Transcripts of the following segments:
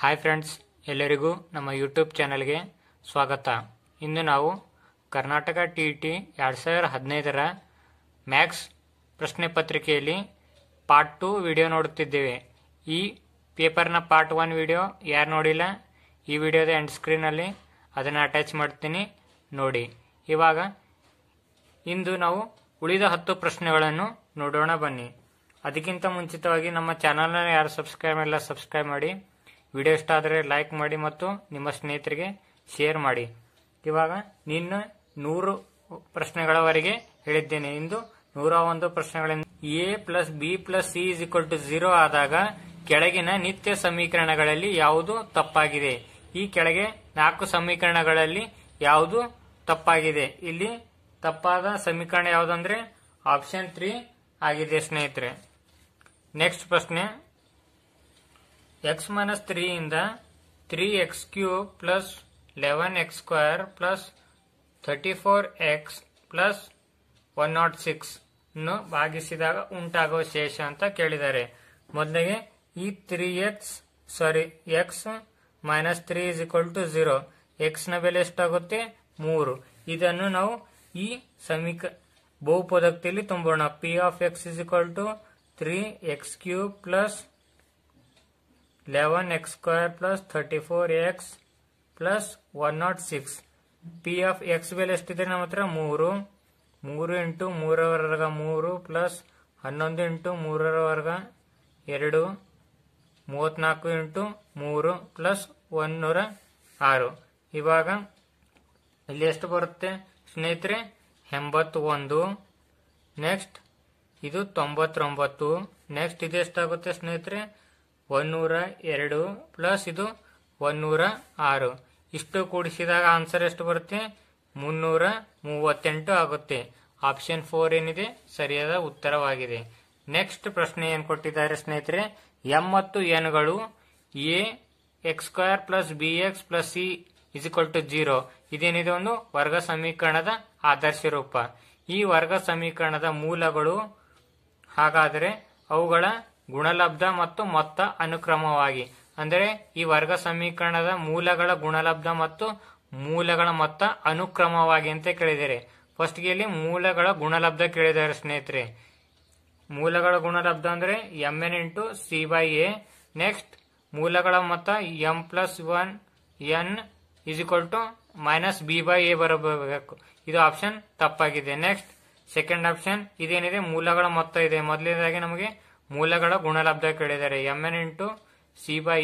hi friends ಎಲ್ಲರಿಗೂ ನಮ್ಮ YouTube ಚಾನಲ್ಗೆ ಸ್ವಾಗತ ಇಂದು ನಾವು ಕರ್ನಾಟಕ ಟಿ ಟಿ ಎರಡು ಸಾವಿರ ಹದಿನೈದರ ಮ್ಯಾಕ್ಸ್ ಪ್ರಶ್ನೆ ಪತ್ರಿಕೆಯಲ್ಲಿ ಪಾರ್ಟ್ ಟು ವಿಡಿಯೋ ನೋಡುತ್ತಿದ್ದೇವೆ ಈ ಪೇಪರ್ನ ಪಾರ್ಟ್ ಒನ್ ವಿಡಿಯೋ ಯಾರು ನೋಡಿಲ್ಲ ಈ ವಿಡಿಯೋದ ಎಂಡ್ ಸ್ಕ್ರೀನಲ್ಲಿ ಅದನ್ನು ಅಟ್ಯಾಚ್ ಮಾಡ್ತೀನಿ ನೋಡಿ ಇವಾಗ ಇಂದು ನಾವು ಉಳಿದ ಹತ್ತು ಪ್ರಶ್ನೆಗಳನ್ನು ನೋಡೋಣ ಬನ್ನಿ ಅದಕ್ಕಿಂತ ಮುಂಚಿತವಾಗಿ ನಮ್ಮ ಚಾನಲ್ನ ಯಾರು ಸಬ್ಸ್ಕ್ರೈಬ್ ಇಲ್ಲ ಸಬ್ಸ್ಕ್ರೈಬ್ ಮಾಡಿ ವಿಡಿಯೋ ಇಷ್ಟ ಆದರೆ ಲೈಕ್ ಮಾಡಿ ಮತ್ತು ನಿಮ್ಮ ಸ್ನೇಹಿತರಿಗೆ ಶೇರ್ ಮಾಡಿ ಇವಾಗ ನಿನ್ನ ನೂರು ಪ್ರಶ್ನೆಗಳವರೆಗೆ ಹೇಳಿದ್ದೇನೆ ಇಂದು ನೂರ ಒಂದು ಪ್ರಶ್ನೆಗಳಿಂದ A plus B plus C is equal to zero ಆದಾಗ ಕೆಳಗಿನ ನಿತ್ಯ ಸಮೀಕರಣಗಳಲ್ಲಿ ಯಾವುದು ತಪ್ಪಾಗಿದೆ ಈ ಕೆಳಗೆ ನಾಲ್ಕು ಸಮೀಕರಣಗಳಲ್ಲಿ ಯಾವುದು ತಪ್ಪಾಗಿದೆ ಇಲ್ಲಿ ತಪ್ಪಾದ ಸಮೀಕರಣ ಯಾವುದಂದ್ರೆ ಆಪ್ಷನ್ ತ್ರೀ ಆಗಿದೆ ಸ್ನೇಹಿತರೆ ನೆಕ್ಸ್ಟ್ ಪ್ರಶ್ನೆ ಎಕ್ಸ್ ಮೈನಸ್ ತ್ರೀ ಇಂದ three x cube plus eleven x square plus thirty four x plus one not ಅನ್ನು ಭಾಗಿಸಿದಾಗ ಉಂಟಾಗುವ ಶೇಷ ಅಂತ ಕೇಳಿದ್ದಾರೆ ಮೊದಲಿಗೆ ಈ three x sorry x minus three is equal to zero ನ ಬೆಲೆ ಎಷ್ಟಾಗುತ್ತೆ ಮೂರು ಇದನ್ನು ನಾವು ಈ ಸಮೀಕ ಬಹುಪದಕ್ತಿಯಲ್ಲಿ ತುಂಬೋಣ P of x is equal to three x cube plus plus square plus x plus one not six P F X ಬೆಲೆ ಎಷ್ಟಿದೆ ನಮ್ಮ ಹತ್ರ ಮೂರು ಮೂರು ಇಂಟು ಮೂರರವರೆಗ ಮೂರು ಪ್ಲಸ್ ಹನ್ನೊಂದು ಇಂಟು ಮೂರರವರೆಗ ಎರಡು ಮೂವತ್ನಾಲ್ಕು ಇಂಟು ಮೂರು ಪ್ಲಸ್ ಒಂದೂರ ಆರು ಇವಾಗ ಇಲ್ಲಿ ಎಷ್ಟು ಬರುತ್ತೆ ಸ್ನೇಹಿತರೆ ಒಂದು ನೆಕ್ಸ್ಟ್ ಇದು ತೊಂಬತ್ತೊಂಬತ್ತು ನೆಕ್ಸ್ಟ್ ಇದು ಎಷ್ಟಾಗುತ್ತೆ ಸ್ನೇಹಿತರೆ ಒಂದೂರ ಎರಡು ಪ್ಲಸ್ ಇದು ಒಂದೂರ ಆರು ಇಷ್ಟು ಕೂಡಿಸಿದಾಗ ಆನ್ಸರ್ ಎಷ್ಟು ಬರುತ್ತೆ ಮುನ್ನೂರ ಮೂವತ್ತೆಂಟು ಆಗುತ್ತೆ ಆಪ್ಷನ್ ಫೋರ್ ಏನಿದೆ ಸರಿಯಾದ ಉತ್ತರವಾಗಿದೆ ನೆಕ್ಸ್ಟ್ ಪ್ರಶ್ನೆ ಏನು ಕೊಟ್ಟಿದ್ದಾರೆ ಸ್ನೇಹಿತರೆ ಎಂ ಮತ್ತು ಎನ್ಗಳು A x square plus B x plus C is to zero ಇದೇನಿದೆ ಒಂದು ವರ್ಗ ಸಮೀಕರಣದ ಆದರ್ಶ ರೂಪ ಈ ವರ್ಗ ಸಮೀಕರಣದ ಮೂಲಗಳು ಹಾಗಾದರೆ ಅವುಗಳ ಗುಣಲಬ್ಧ ಮತ್ತು ಮೊತ್ತ ಅನುಕ್ರಮವಾಗಿ ಅಂದರೆ ಈ ವರ್ಗ ಸಮೀಕರಣದ ಮೂಲಗಳ ಗುಣಲಬ್ಧ ಮತ್ತು ಮೂಲಗಳ ಮೊತ್ತ ಅನುಕ್ರಮವಾಗಿ ಅಂತ ಕೇಳಿದರೆ ಫಸ್ಟ್ಗೆ ಇಲ್ಲಿ ಮೂಲಗಳ ಗುಣಲಬ್ಧ ಕೇಳಿದ್ದಾರೆ ಸ್ನೇಹಿತರೆ ಮೂಲಗಳ ಗುಣಲಬ್ಧ ಅಂದರೆ M N into C by A next ಮೂಲಗಳ ಮೊತ್ತ M plus one N is equal to minus B by A ಬರಬೇಕು ಇದು ಆಪ್ಷನ್ ತಪ್ಪಾಗಿದೆ ನೆಕ್ಸ್ಟ್ ಸೆಕೆಂಡ್ ಆಪ್ಷನ್ ಇದೇನಿದೆ ಮೂಲಗಳ ಮೊತ್ತ ಇದೆ ಮೊದಲನೇದಾಗಿ ನಮಗೆ ಮೂಲಗಳ ಗುಣಲಬ್ಧ ಕೇಳಿದರೆ M N into C by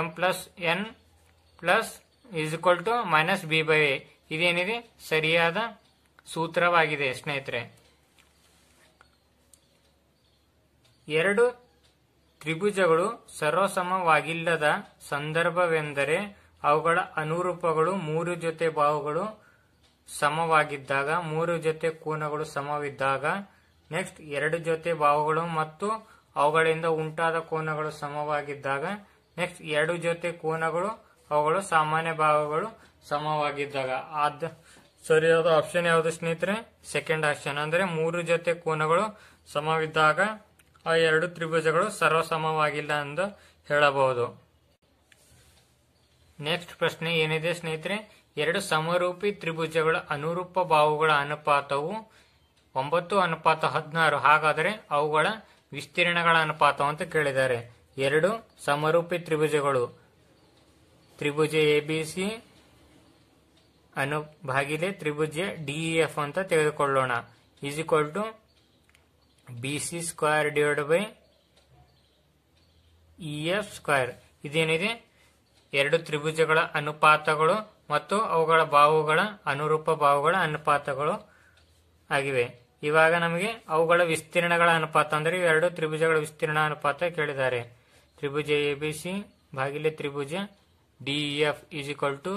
M plus N plus is to minus B by A ಇದೇನಿದೆ ಸರಿಯಾದ ಸೂತ್ರವಾಗಿದೆ ಸ್ನೇಹಿತರೆ ಎರಡು ತ್ರಿಭುಜಗಳು ಸರ್ವಸಮವಾಗಿಲ್ಲದ ಸಂದರ್ಭವೆಂದರೆ ಅವುಗಳ ಅನುರೂಪಗಳು ಮೂರು ಜೊತೆ ಬಾಹುಗಳು ಸಮವಾಗಿದ್ದಾಗ ಮೂರು ಜೊತೆ ಕೋನಗಳು ಸಮವಿದ್ದಾಗ ನೆಕ್ಸ್ಟ್ ಎರಡು ಜೊತೆ ಬಾಹುಗಳು ಮತ್ತು ಅವುಗಳಿಂದ ಉಂಟಾದ ಕೋನಗಳು ಸಮವಾಗಿದ್ದಾಗ ನೆಕ್ಸ್ಟ್ ಎರಡು ಜೊತೆ ಕೋನಗಳು ಅವುಗಳು ಸಾಮಾನ್ಯ ಭಾಗಗಳು ಸಮವಾಗಿದ್ದಾಗ ಆದ ಸರಿಯಾದ ಆಪ್ಷನ್ ಯಾವುದು ಸ್ನೇಹಿತರೆ ಸೆಕೆಂಡ್ ಆಪ್ಷನ್ ಅಂದ್ರೆ ಮೂರು ಜೊತೆ ಕೋನಗಳು ಸಮವಿದ್ದಾಗ ಆ ಎರಡು ತ್ರಿಭುಜಗಳು ಸರ್ವಸಮವಾಗಿಲ್ಲ ಎಂದು ಹೇಳಬಹುದು ನೆಕ್ಸ್ಟ್ ಪ್ರಶ್ನೆ ಏನಿದೆ ಸ್ನೇಹಿತರೆ ಎರಡು ಸಮರೂಪಿ ತ್ರಿಭುಜಗಳ ಅನುರೂಪ ಬಾಹುಗಳ ಅನುಪಾತವು ಒಂಬತ್ತು ಅನುಪಾತ ಹದಿನಾರು ಹಾಗಾದರೆ ಅವುಗಳ ವಿಸ್ತೀರ್ಣಗಳ ಅನುಪಾತ ಅಂತ ಕೇಳಿದ್ದಾರೆ ಎರಡು ಸಮರೂಪಿ ತ್ರಿಭುಜಗಳು ತ್ರಿಭುಜ ಎ ಬಿ ಸಿ ಅನು ಭಾಗಿಲೆ ತ್ರಿಭುಜ ಡಿ ಎಫ್ e, ಅಂತ ತೆಗೆದುಕೊಳ್ಳೋಣ is equal to B C square divide by E F square ಇದೇನಿದೆ ಎರಡು ತ್ರಿಭುಜಗಳ ಅನುಪಾತಗಳು ಮತ್ತು ಅವುಗಳ ಬಾವುಗಳ ಅನುರೂಪ ಬಾವುಗಳ ಅನುಪಾತಗಳು ಆಗಿವೆ ಇವಾಗ ನಮಗೆ ಅವುಗಳ ವಿಸ್ತೀರ್ಣಗಳ ಅನುಪಾತ ಅಂದರೆ ಎರಡು ತ್ರಿಭುಜಗಳ ವಿಸ್ತೀರ್ಣ ಅನುಪಾತ ಕೇಳಿದ್ದಾರೆ ತ್ರಿಭುಜ ಎ ಬಿ ಸಿ ಬಾಗಿಲೆ ತ್ರಿಭುಜ DEF F is equal to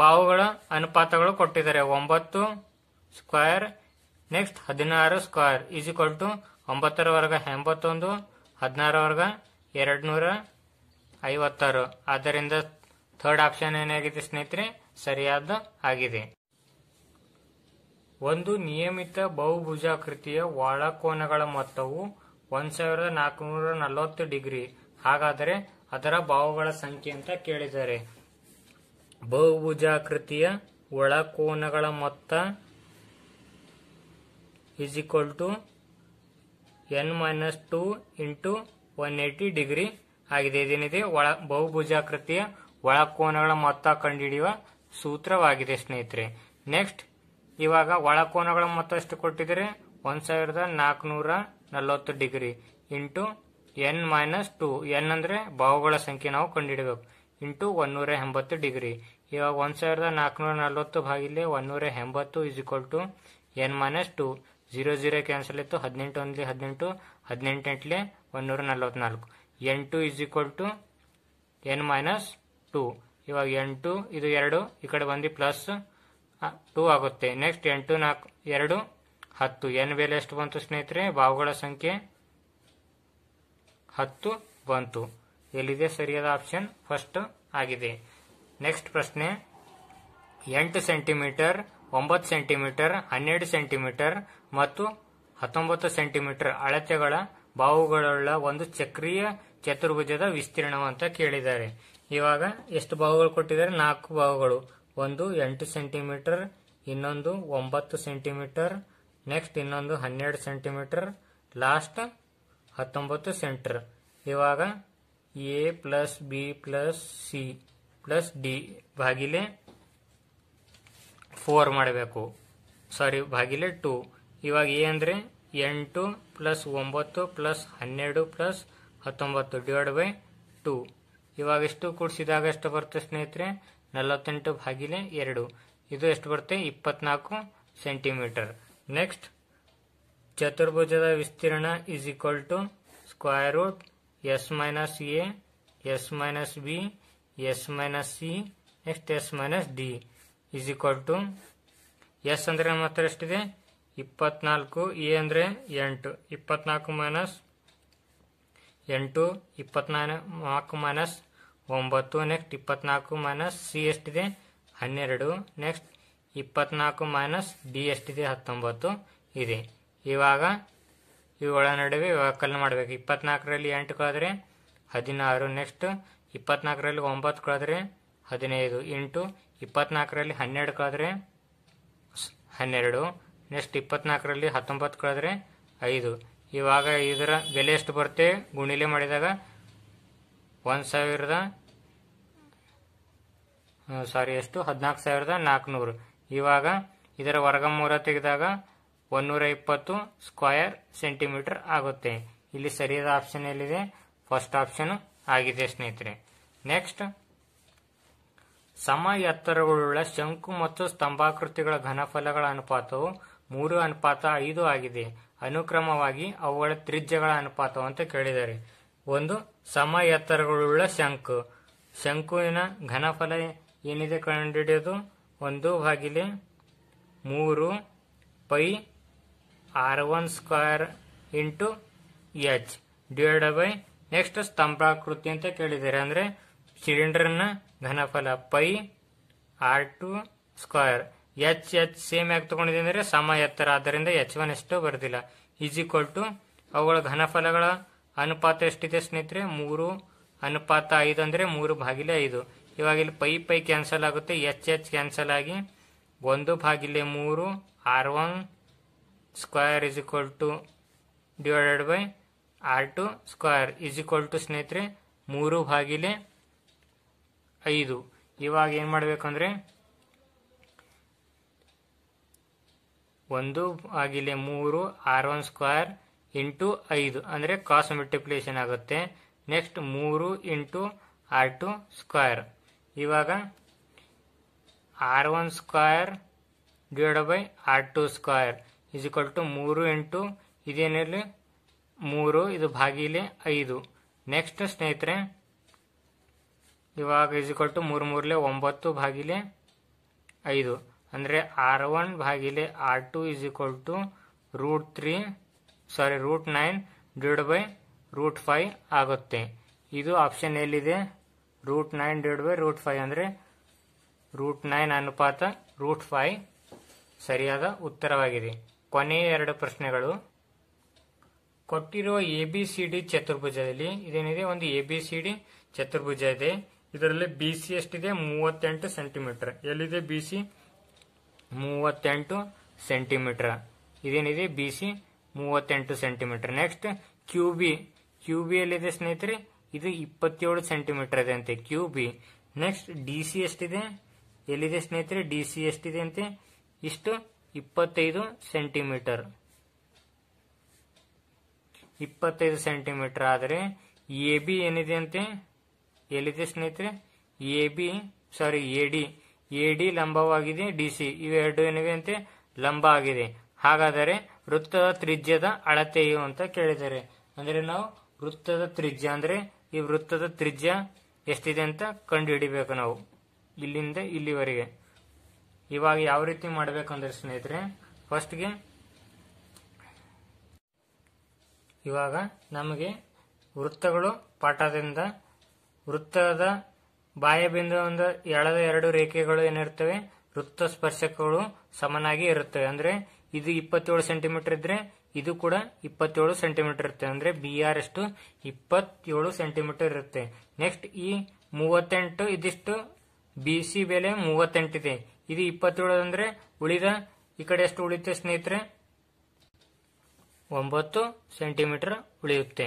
ಬಾವುಗಳ ಅನುಪಾತಗಳು ಕೊಟ್ಟಿದ್ದಾರೆ ಒಂಬತ್ತು ಸ್ಕ್ವೇರ್ ನೆಕ್ಸ್ಟ್ ಹದಿನಾರು ಸ್ಕ್ವೇರ್ ಈಸ್ ಈಕ್ವಲ್ ಟು ಒಂಬತ್ತರ ವರ್ಗ ಎಂಬತ್ತೊಂದು ಹದಿನಾರ ವರ್ಗ ಎರಡು ನೂರ ಐವತ್ತಾರು ಆದ್ದರಿಂದ ಥರ್ಡ್ ಆಪ್ಷನ್ ಏನಾಗಿದೆ ಸ್ನೇಹಿತರೆ ಸರಿಯಾದ ಆಗಿದೆ ಒಂದು ನಿಯಮಿತ ಬಹುಭುಜಾಕೃತಿಯ ಒಳಕೋನಗಳ ಮೊತ್ತವು ಒಂದ್ ಸಾವಿರದ ನಾಲ್ಕುನೂರ ನಲವತ್ತು ಡಿಗ್ರಿ ಹಾಗಾದರೆ ಅದರ ಭಾವಗಳ ಸಂಖ್ಯೆ ಅಂತ ಕೇಳಿದ್ದಾರೆ ಬಹುಭುಜಾಕೃತಿಯ ಒಳಕೋನಗಳ ಮೊತ್ತ is equal to N minus two into one eighty degree ಆಗಿದೆ ಇದೇನಿದೆ ಒಳ ಬಹುಭುಜಾಕೃತಿಯ ಒಳಕೋನಗಳ ಮೊತ್ತ ಕಂಡುಹಿಡಿಯುವ ಸೂತ್ರವಾಗಿದೆ ಸ್ನೇಹಿತರೆ ನೆಕ್ಸ್ಟ್ ಇವಾಗ ಒಳಕೋನಗಳ ಮತ್ತಷ್ಟು ಕೊಟ್ಟಿದ್ರೆ ಒಂದ್ ಒಂದು ಸಾವಿರದ ನಾಲ್ಕುನೂರ ನಲವತ್ತು degree into N minus two N ಅಂದ್ರೆ ಬಾವುಗಳ ಸಂಖ್ಯೆ ನಾವು ಕಂಡುಹಿಡಬೇಕು ಇಂಟು ಒಂದೂರ ಎಂಬತ್ತು ಡಿಗ್ರಿ ಇವಾಗ ಒಂದ್ ಸಾವಿರದ ನಾಲ್ಕುನೂರ ನಲ್ವತ್ತು ಭಾಗಿಲೆ ಒಂದೂರ ಎಂಬತ್ತು is equal to N minus two zero zero cancel ಇತ್ತು ಹದಿನೆಂಟು ಒಂದ್ಲಿ ಹದಿನೆಂಟು ಹದಿನೆಂಟೆಂಟ್ಲೆ ಒಂದೂರ ನಲವತ್ನಾಲ್ಕು N two is equal to N minus two ಇವಾಗ ಎಂಟು ಇದು ಎರಡು ಈ ಕಡೆ ಬಂದು ಪ್ಲಸ್ ಟೂ ಆಗುತ್ತೆ ನೆಕ್ಸ್ಟ್ ಎಂಟು ನಾಲ್ಕು ಎರಡು ಹತ್ತು ಎನ್ ಬೆಲೆ ಎಷ್ಟು ಬಂತು ಸ್ನೇಹಿತರೆ ಬಾವುಗಳ ಸಂಖ್ಯೆ ಹತ್ತು ಬಂತು ಎಲ್ಲಿದೆ ಸರಿಯಾದ ಆಪ್ಷನ್ ಫಸ್ಟ್ ಆಗಿದೆ ನೆಕ್ಸ್ಟ್ ಪ್ರಶ್ನೆ ಎಂಟು ಸೆಂಟಿಮೀಟರ್ ಒಂಬತ್ತು ಸೆಂಟಿಮೀಟರ್ ಹನ್ನೆರಡು ಸೆಂಟಿಮೀಟರ್ ಮತ್ತು ಹತ್ತೊಂಬತ್ತು ಸೆಂಟಿಮೀಟರ್ ಅಳತೆಗಳ ಬಾವುಗಳುಳ್ಳ ಒಂದು ಚಕ್ರೀಯ ಚತುರ್ಭುಜದ ವಿಸ್ತೀರ್ಣವಂತ ಕೇಳಿದ್ದಾರೆ ಇವಾಗ ಎಷ್ಟು ಬಾವುಗಳು ಕೊಟ್ಟಿದ್ದಾರೆ ನಾಲ್ಕು ಬಾವುಗಳು ಒಂದು ಎಂಟು ಸೆಂಟಿಮೀಟರ್ ಇನ್ನೊಂದು ಒಂಬತ್ತು ಸೆಂಟಿಮೀಟರ್ ನೆಕ್ಸ್ಟ್ ಇನ್ನೊಂದು ಹನ್ನೆರಡು ಸೆಂಟಿಮೀಟರ್ ಲಾಸ್ಟ್ ಹತ್ತೊಂಬತ್ತು ಸೆಂಟರ್ ಇವಾಗ A plus B plus C plus D ಬಾಗಿಲೆ ಫೋರ್ ಮಾಡಬೇಕು ಸಾರಿ ಬಾಗಿಲೆ ಟು ಇವಾಗ ಎ ಅಂದರೆ ಎಂಟು ಪ್ಲಸ್ ಒಂಬತ್ತು ಪ್ಲಸ್ ಹನ್ನೆರಡು ಪ್ಲಸ್ ಹತ್ತೊಂಬತ್ತು ಡಿವೈಡ್ ಬೈ ಟು ಇವಾಗ ಎಷ್ಟು ಕೂಡಿಸಿದಾಗ ಎಷ್ಟು ಬರುತ್ತೆ ಸ್ನೇಹಿತರೆ ನಲವತ್ತೆಂಟು ಭಾಗಿಲೆ ಎರಡು ಇದು ಎಷ್ಟು ಬರುತ್ತೆ ಇಪ್ಪತ್ನಾಲ್ಕು ಸೆಂಟಿಮೀಟರ್ ನೆಕ್ಸ್ಟ್ ಚತುರ್ಭುಜದ ವಿಸ್ತೀರ್ಣ is equal to square root S minus A S minus B S minus C next S minus D is equal to S ಅಂದರೆ ಮಾತ್ರ ಎಷ್ಟಿದೆ ಇಪ್ಪತ್ನಾಲ್ಕು ಎ ಅಂದರೆ ಎಂಟು ಇಪ್ಪತ್ನಾಲ್ಕು ಮೈನಸ್ ಎಂಟು ಇಪ್ಪತ್ನಾಲ್ಕು ಮೈನಸ್ ಒಂಬತ್ತು ನೆಕ್ಸ್ಟ್ ಇಪ್ಪತ್ನಾಲ್ಕು ಮೈನಸ್ ಸಿ ಎಷ್ಟಿದೆ ಹನ್ನೆರಡು ನೆಕ್ಸ್ಟ್ ಇಪ್ಪತ್ನಾಲ್ಕು ಮೈನಸ್ ಡಿ ಎಷ್ಟಿದೆ ಹತ್ತೊಂಬತ್ತು ಇದೆ ಇವಾಗ ಇವುಗಳ ನಡುವೆ ವ್ಯವಕಲನ ಮಾಡಬೇಕು ಇಪ್ಪತ್ನಾಲ್ಕರಲ್ಲಿ ಎಂಟು ಕಳೆದ್ರೆ ಹದಿನಾರು ನೆಕ್ಸ್ಟ್ ಇಪ್ಪತ್ನಾಲ್ಕರಲ್ಲಿ ಒಂಬತ್ತು ಕಳೆದ್ರೆ ಹದಿನೈದು ಎಂಟು ಇಪ್ಪತ್ನಾಲ್ಕರಲ್ಲಿ ಹನ್ನೆರಡು ಕಳೆದ್ರೆ ಹನ್ನೆರಡು ನೆಕ್ಸ್ಟ್ ಇಪ್ಪತ್ನಾಲ್ಕರಲ್ಲಿ ಹತ್ತೊಂಬತ್ತು ಕಳೆದ್ರೆ ಐದು ಇವಾಗ ಇದರ ಬೆಲೆ ಎಷ್ಟು ಬರುತ್ತೆ ಗುಣಿಲೆ ಮಾಡಿದಾಗ ಒಂದು ಸಾವಿರದ ಸಾರಿ ಎಷ್ಟು ಹದಿನಾಲ್ಕು ಸಾವಿರದ ನಾಲ್ಕುನೂರು ಇವಾಗ ಇದರ ವರ್ಗಮೂಲ ತೆಗೆದಾಗ ಒಂದೂರ ಇಪ್ಪತ್ತು ಸ್ಕ್ವಯರ್ ಸೆಂಟಿಮೀಟರ್ ಆಗುತ್ತೆ ಇಲ್ಲಿ ಸರಿಯಾದ ಆಪ್ಷನ್ ಎಲ್ಲಿದೆ ಫಸ್ಟ್ ಆಪ್ಷನ್ ಆಗಿದೆ ಸ್ನೇಹಿತರೆ ನೆಕ್ಸ್ಟ್ ಸಮ ಎತ್ತರಗಳುಳ್ಳ ಶಂಕು ಮತ್ತು ಸ್ತಂಭಾಕೃತಿಗಳ ಘನಫಲಗಳ ಅನುಪಾತವು ಮೂರು ಅನುಪಾತ ಐದು ಆಗಿದೆ ಅನುಕ್ರಮವಾಗಿ ಅವುಗಳ ತ್ರಿಜ್ಯಗಳ ಅನುಪಾತವು ಅಂತ ಕೇಳಿದ್ದಾರೆ ಒಂದು ಸಮ ಎತ್ತರಗಳುಳ್ಳ ಶಂಕು ಶಂಕುವಿನ ಘನಫಲ ಏನಿದೆ ಕಂಡುಹಿಡಿಯೋದು ಒಂದು ಬಾಗಿಲೆ ಮೂರು pi R one square into H divide by next ಸ್ತಂಭಾಕೃತಿ ಅಂತ ಕೇಳಿದ್ದಾರೆ ಅಂದರೆ ಸಿಲಿಂಡರ್ನ ಘನಫಲ pi R two square H H same ಯಾಕೆ ತಗೊಂಡಿದೆ ಅಂದರೆ ಸಮ ಎತ್ತರ ಆದ್ದರಿಂದ ಎಚ್ ಒನ್ ಎಷ್ಟು ಬರೋದಿಲ್ಲ ಈಸ್ ಈಕ್ವಲ್ ಟು ಅವುಗಳ ಘನಫಲಗಳ ಅನುಪಾತ ಎಷ್ಟಿದೆ ಸ್ನೇಹಿತರೆ ಮೂರು ಅನುಪಾತ ಐದು ಅಂದರೆ ಮೂರು ಬಾಗಿಲೆ ಐದು ಇವಾಗ ಇಲ್ಲಿ ಪೈ ಪೈ ಕ್ಯಾನ್ಸಲ್ ಆಗುತ್ತೆ ಎಚ್ ಎಚ್ ಕ್ಯಾನ್ಸಲ್ ಆಗಿ ಒಂದು ಬಾಗಿಲೆ ಮೂರು R one square is equal to divided by R two square is equal to ಸ್ನೇಹಿತರೆ ಮೂರು ಬಾಗಿಲೆ ಐದು ಇವಾಗ ಏನು ಮಾಡಬೇಕಂದ್ರೆ ಒಂದು ಬಾಗಿಲೆ ಮೂರು ಆರ್ ಒನ್ ಸ್ಕ್ವಯರ್ ಇಂಟು ಐದು ಅಂದರೆ ಕಾಸ್ ಮಲ್ಟಿಪ್ಲಿಕೇಶನ್ ಆಗುತ್ತೆ ನೆಕ್ಸ್ಟ್ ಮೂರು ಇಂಟು ಆರ್ ಟು ಸ್ಕ್ವಯರ್ ಇವಾಗ R one square divide by R two square is equal to ಮೂರು ಇಂಟು ಇದೇನಿರಲಿ ಮೂರು ಇದು ಭಾಗಿಲೆ ಐದು ನೆಕ್ಸ್ಟ್ ಸ್ನೇಹಿತರೆ ಇವಾಗ ಇಸ್ ಟು ಮೂರು ಮೂರಲೆ ಒಂಬತ್ತು ಭಾಗಿಲೆ ಐದು ಅಂದರೆ ಆರ್ ಒನ್ ಭಾಗಿಲೆ R two is equal to root three sorry root nine divide by root five ಆಗುತ್ತೆ ಇದು ಆಪ್ಷನ್ ಎಲ್ಲಿದೆ root nine divide by root five ಅಂದರೆ ರೂಟ್ ನೈನ್ ಅನುಪಾತ ರೂಟ್ ಫೈವ್ ಸರಿಯಾದ ಉತ್ತರವಾಗಿದೆ ಕೊನೆಯ ಎರಡು ಪ್ರಶ್ನೆಗಳು ಕೊಟ್ಟಿರುವ ಎ ಬಿ ಸಿ ಡಿ ಚತುರ್ಭುಜದಲ್ಲಿ ಇದೇನಿದೆ ಒಂದು ಎ ಬಿ ಸಿ ಡಿ ಚತುರ್ಭುಜ ಇದೆ ಇದರಲ್ಲಿ ಬಿ ಸಿ ಎಷ್ಟಿದೆ ಮೂವತ್ತೆಂಟು ಸೆಂಟಿಮೀಟರ್ ಎಲ್ಲಿದೆ ಬಿ ಸಿ ಮೂವತ್ತೆಂಟು ಸೆಂಟಿಮೀಟರ್ ಇದೇನಿದೆ ಬಿ ಸಿ ಮೂವತ್ತೆಂಟು centimetre next Q B Q B ಎಲ್ಲಿದೆ ಸ್ನೇಹಿತರೆ ಇದು ಇಪ್ಪತ್ತೇಳು ಸೆಂಟಿಮೀಟರ್ ಇದೆ ಅಂತೆ Q B next D C ಎಷ್ಟಿದೆ ಎಲ್ಲಿದೆ ಸ್ನೇಹಿತರೆ ಡಿ ಸಿ ಎಷ್ಟಿದೆ ಅಂತೆ ಇಷ್ಟು ಇಪ್ಪತ್ತೈದು ಸೆಂಟಿಮೀಟರ್ ಇಪ್ಪತ್ತೈದು ಸೆಂಟಿಮೀಟರ್ ಆದರೆ ಎ ಬಿ ಏನಿದೆ ಅಂತೆ ಎಲ್ಲಿದೆ ಸ್ನೇಹಿತರೆ A B sorry A D A D ಲಂಬವಾಗಿದೆ ಡಿ ಸಿ ಇವೆರಡು ಏನಿವೆ ಅಂತೆ ಲಂಬ ಆಗಿದೆ ಹಾಗಾದರೆ ವೃತ್ತದ ತ್ರಿಜ್ಯದ ಅಳತೆಯು ಅಂತ ಕೇಳಿದ್ದಾರೆ ಅಂದ್ರೆ ನಾವು ವೃತ್ತದ ತ್ರಿಜ್ಯ ಅಂದ್ರೆ ಈ ವೃತ್ತದ ತ್ರಿಜ್ಯ ಎಷ್ಟಿದೆ ಅಂತ ಕಂಡುಹಿಡಿಬೇಕು ನಾವು ಇಲ್ಲಿಂದ ಇಲ್ಲಿವರೆಗೆ ಇವಾಗ ಯಾವ ರೀತಿ ಮಾಡ್ಬೇಕಂದ್ರೆ ಸ್ನೇಹಿತರೆ ಫಸ್ಟ್ಗೆ ಇವಾಗ ನಮಗೆ ವೃತ್ತಗಳು ಪಾಠದಿಂದ ವೃತ್ತದ ಬಾಯಬಿಂದುವಿಂದ ಎಳದ ಎರಡು ರೇಖೆಗಳು ಏನಿರ್ತವೆ ವೃತ್ತ ಸ್ಪರ್ಶಕಗಳು ಸಮನಾಗಿ ಇರುತ್ತವೆ ಅಂದ್ರೆ ಇದು ಇಪ್ಪತ್ತೇಳು ಸೆಂಟಿಮೀಟರ್ ಇದ್ರೆ ಇದು ಕೂಡ ಇಪ್ಪತ್ತೇಳು ಸೆಂಟಿಮೀಟರ್ ಇರುತ್ತೆ ಅಂದ್ರೆ ಬಿ ಆರ್ ಎಷ್ಟು ಇಪ್ಪತ್ತೇಳು ಸೆಂಟಿಮೀಟರ್ ಇರುತ್ತೆ ನೆಕ್ಸ್ಟ್ ಈ ಮೂವತ್ತೆಂಟು ಇದಿಷ್ಟು ಬಿ ಸಿ ಬೆಲೆ ಮೂವತ್ತೆಂಟಿದೆ ಇದು ಇಪ್ಪತ್ತೇಳು ಅಂದ್ರೆ ಉಳಿದ ಈ ಕಡೆ ಎಷ್ಟು ಉಳಿಯುತ್ತೆ ಸ್ನೇಹಿತರೆ ಒಂಬತ್ತು ಸೆಂಟಿಮೀಟರ್ ಉಳಿಯುತ್ತೆ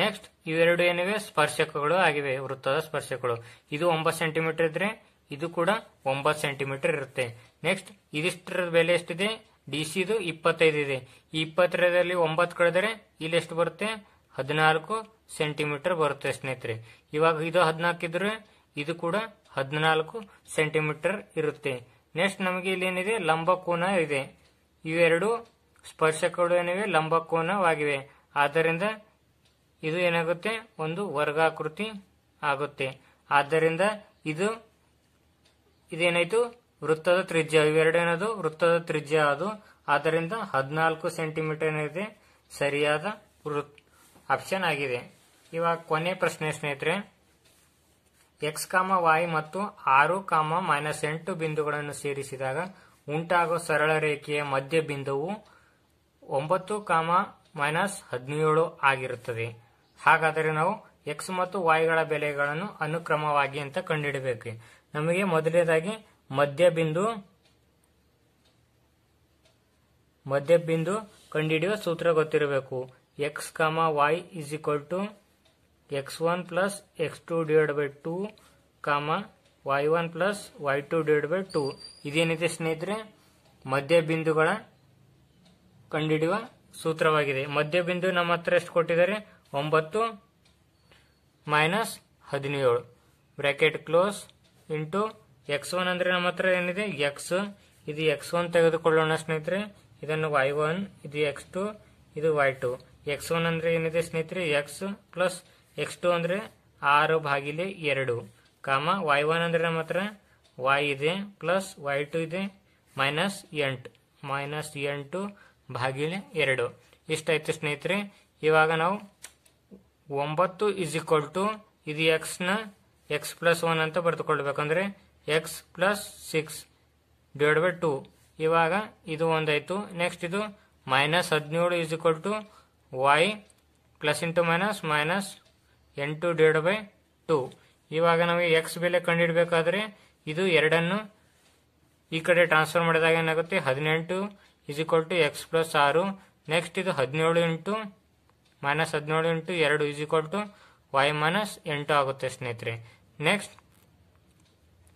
ನೆಕ್ಸ್ಟ್ ಇವೆರಡು ಏನಿವೆ ಸ್ಪರ್ಶಕಗಳು ಆಗಿವೆ ವೃತ್ತದ ಸ್ಪರ್ಶಕಗಳು ಇದು ಒಂಬತ್ತು ಸೆಂಟಿಮೀಟರ್ ಇದ್ರೆ ಇದು ಕೂಡ ಒಂಬತ್ತು ಸೆಂಟಿಮೀಟರ್ ಇರುತ್ತೆ ನೆಕ್ಸ್ಟ್ ಇದಿಷ್ಟರ ಬೆಲೆ ಎಷ್ಟಿದೆ ಡಿ ಸಿದು ಇಪ್ಪತ್ತೈದು ಇದೆ ಈ ಇಪ್ಪತ್ತರದಲ್ಲಿ ಒಂಬತ್ತು ಕಳೆದರೆ ಇಲ್ಲಿ ಎಷ್ಟು ಬರುತ್ತೆ ಹದಿನಾಲ್ಕು ಸೆಂಟಿಮೀಟರ್ ಬರುತ್ತೆ ಸ್ನೇಹಿತರೆ ಇವಾಗ ಇದು ಹದಿನಾಲ್ಕಿದ್ರೆ ಇದು ಕೂಡ ಹದಿನಾಲ್ಕು ಸೆಂಟಿಮೀಟರ್ ಇರುತ್ತೆ ನೆಕ್ಸ್ಟ್ ನಮಗೆ ಇಲ್ಲಿ ಏನಿದೆ ಲಂಬಕೋನ ಇದೆ ಇವೆರಡು ಸ್ಪರ್ಶಕಗಳು ಏನಿವೆ ಲಂಬಕೋನವಾಗಿವೆ ಆದ್ದರಿಂದ ಇದು ಏನಾಗುತ್ತೆ ಒಂದು ವರ್ಗಾಕೃತಿ ಆಗುತ್ತೆ ಆದ್ದರಿಂದ ಇದು ಇದೇನಾಯ್ತು ವೃತ್ತದ ತ್ರಿಜ್ಯ ಇವೆರಡೇನದು ವೃತ್ತದ ತ್ರಿಜ್ಯ ಅದು ಆದ್ದರಿಂದ ಹದಿನಾಲ್ಕು ಸೆಂಟಿಮೀಟರ್ ಇದೆ ಸರಿಯಾದ ಆಪ್ಷನ್ ಆಗಿದೆ ಇವಾಗ ಕೊನೆ ಪ್ರಶ್ನೆ ಸ್ನೇಹಿತರೆ ಎಕ್ಸ್ ಕಾಮ ವಾಯ್ ಮತ್ತು ಆರು ಕಾಮ ಮೈನಸ್ ಎಂಟು ಬಿಂದುಗಳನ್ನು ಸೇರಿಸಿದಾಗ ಉಂಟಾಗುವ ಸರಳ ರೇಖೆಯ ಮಧ್ಯ ಬಿಂದುವು ಒಂಬತ್ತು ಕಾಮ ಮೈನಸ್ ಹದಿನೇಳು ಆಗಿರುತ್ತದೆ ಹಾಗಾದರೆ ನಾವು ಎಕ್ಸ್ ಮತ್ತು ವಾಯ್ಗಳ ಬೆಲೆಗಳನ್ನು ಅನುಕ್ರಮವಾಗಿ ಅಂತ ಕಂಡುಹಿಡಬೇಕು ನಮಗೆ ಮೊದಲನೇದಾಗಿ ಮಧ್ಯಬಿಂದು ಮಧ್ಯಬಿಂದು ಕಂಡುಹಿಡಿಯುವ ಸೂತ್ರ ಗೊತ್ತಿರಬೇಕು x comma y is equal to x one plus x two divide by two comma y one plus y two divide by two ಇದೇನಿದೆ ಸ್ನೇಹಿತರೆ ಮಧ್ಯ ಬಿಂದುಗಳ ಕಂಡುಹಿಡಿಯುವ ಸೂತ್ರವಾಗಿದೆ ಮದ್ಯ ಬಿಂದು ನಮ್ಮ ಹತ್ರ ಎಷ್ಟು ಕೊಟ್ಟಿದ್ದಾರೆ ಒಂಬತ್ತು ಮೈನಸ್ ಹದಿನೇಳು bracket close into x one ಅಂದ್ರೆ ನಮ್ಮ ಹತ್ರ ಏನಿದೆ ಎಕ್ಸ್ ಇದು ಎಕ್ಸ್ ಒನ್ ತೆಗೆದುಕೊಳ್ಳೋಣ ಸ್ನೇಹಿತರೆ ಇದನ್ನು ವೈ ಒನ್ ಇದು ಎಕ್ಸ್ ಟು ಇದು ವೈ ಟು ಎಕ್ಸ್ ಒನ್ ಅಂದ್ರೆ ಏನಿದೆ ಸ್ನೇಹಿತರೆ ಎಕ್ಸ್ ಪ್ಲಸ್ ಎಕ್ಸ್ ಟು ಅಂದ್ರೆ ಆರು ಭಾಗಿಲೆ ಎರಡು ಕಾಮ ವೈ ಒನ್ ಅಂದ್ರೆ ನಮ್ಮ ಹತ್ರ ವೈ ಇದೆ ಪ್ಲಸ್ ವೈ ಟು ಇದೆ ಮೈನಸ್ ಎಂಟು ಮೈನಸ್ ಎಂಟು ಭಾಗಿಲೆ ಎರಡು ಇಷ್ಟಾಯ್ತು ಸ್ನೇಹಿತರೆ ಇವಾಗ ನಾವು ಒಂಬತ್ತು ಇಸ್ ಇಕ್ವಲ್ ಟು ಇದು ನ ಎಕ್ಸ್ ಪ್ಲಸ್ ಒನ್ ಅಂತ ಬರೆದುಕೊಳ್ಬೇಕಂದ್ರೆ x plus six divide by two ಇವಾಗ ಇದು ಒಂದಾಯಿತು ನೆಕ್ಸ್ಟ್ ಇದು ಮೈನಸ್ ಹದಿನೇಳು is equal to y plus into minus minus ಎಂಟು ಡಿವೈಡ್ ಬೈ ಟು ಇವಾಗ ನಮಗೆ ಎಕ್ಸ್ ಬೆಲೆ ಕಂಡುಹಿಡಬೇಕಾದ್ರೆ ಇದು ಎರಡನ್ನು ಈ ಕಡೆ ಟ್ರಾನ್ಸ್ಫರ್ ಮಾಡಿದಾಗ ಏನಾಗುತ್ತೆ ಹದಿನೆಂಟು is equal to x plus ಆರು ನೆಕ್ಸ್ಟ್ ಇದು ಹದಿನೇಳು ಇಂಟು ಮೈನಸ್ ಹದಿನೇಳು ಇಂಟು ಎರಡು is equal to y minus ಎಂಟು ಆಗುತ್ತೆ ಸ್ನೇಹಿತರೆ ನೆಕ್ಸ್ಟ್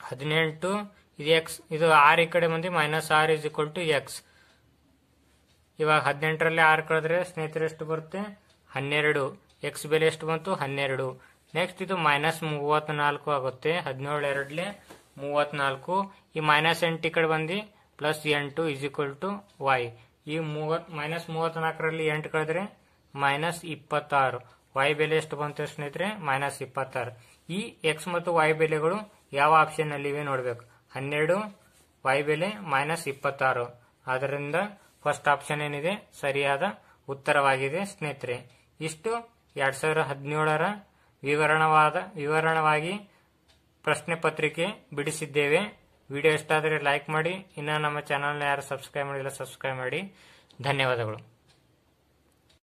ಹದಿನೆಂಟು ಇದು ಎಕ್ಸ್ ಇದು ಆರ್ ಈ ಕಡೆ ಬಂದು ಮೈನಸ್ ಆರ್ ಇಸ್ ಈಕ್ವಲ್ ಟು ಎಕ್ಸ್ ಇವಾಗ ಹದಿನೆಂಟರಲ್ಲಿ ಆರ್ ಕಳೆದ್ರೆ ಸ್ನೇಹಿತರೆ ಎಷ್ಟು ಬರುತ್ತೆ ಹನ್ನೆರಡು ಎಕ್ಸ್ ಬೆಲೆ ಎಷ್ಟು ಬಂತು ಹನ್ನೆರಡು ನೆಕ್ಸ್ಟ್ ಇದು ಮೈನಸ್ ಮೂವತ್ನಾಲ್ಕು ಆಗುತ್ತೆ ಹದಿನೇಳು ಎರಡಲೆ ಮೂವತ್ನಾಲ್ಕು ಈ ಮೈನಸ್ ಎಂಟು ಈ ಕಡೆ ಬಂದು ಪ್ಲಸ್ ಎಂಟು ಇಸ್ ಈಕ್ವಲ್ ಟು ವೈ ಈ ಮೂವತ್ ಮೈನಸ್ ಮೂವತ್ನಾಲ್ಕರಲ್ಲಿ ಎಂಟು ಕಳೆದ್ರೆ ಮೈನಸ್ ಇಪ್ಪತ್ತಾರು ವೈ ಬೆಲೆ ಎಷ್ಟು ಬಂತು ಸ್ನೇಹಿತರೆ ಮೈನಸ್ ಇಪ್ಪತ್ತಾರು ಈ ಎಕ್ಸ್ ಮತ್ತು ವೈ ಬೆಲೆಗಳು ಯಾವ ಆಪ್ಷನ್ ಇವೆ ನೋಡ್ಬೇಕು ಹನ್ನೆರಡು ವೈ ಬೆಲೆ ಮೈನಸ್ ಇಪ್ಪತ್ತಾರು ಅದರಿಂದ ಫಸ್ಟ್ ಆಪ್ಷನ್ ಏನಿದೆ ಸರಿಯಾದ ಉತ್ತರವಾಗಿದೆ ಸ್ನೇಹಿತರೆ ಇಷ್ಟು ಎರಡ್ ಸಾವಿರ ಹದಿನೇಳರ ವಿವರಣವಾದ ವಿವರಣವಾಗಿ ಪ್ರಶ್ನೆ ಪತ್ರಿಕೆ ಬಿಡಿಸಿದ್ದೇವೆ ವಿಡಿಯೋ ಇಷ್ಟ ಆದರೆ ಲೈಕ್ ಮಾಡಿ ಇನ್ನ ನಮ್ಮ ಚಾನಲ್ನ ಯಾರು ಸಬ್ಸ್ಕ್ರೈಬ್ ಮಾಡಿಲ್ಲ ಸಬ್ಸ್ಕ್ರೈಬ್ ಮಾಡಿ ಧನ್ಯವಾದಗಳು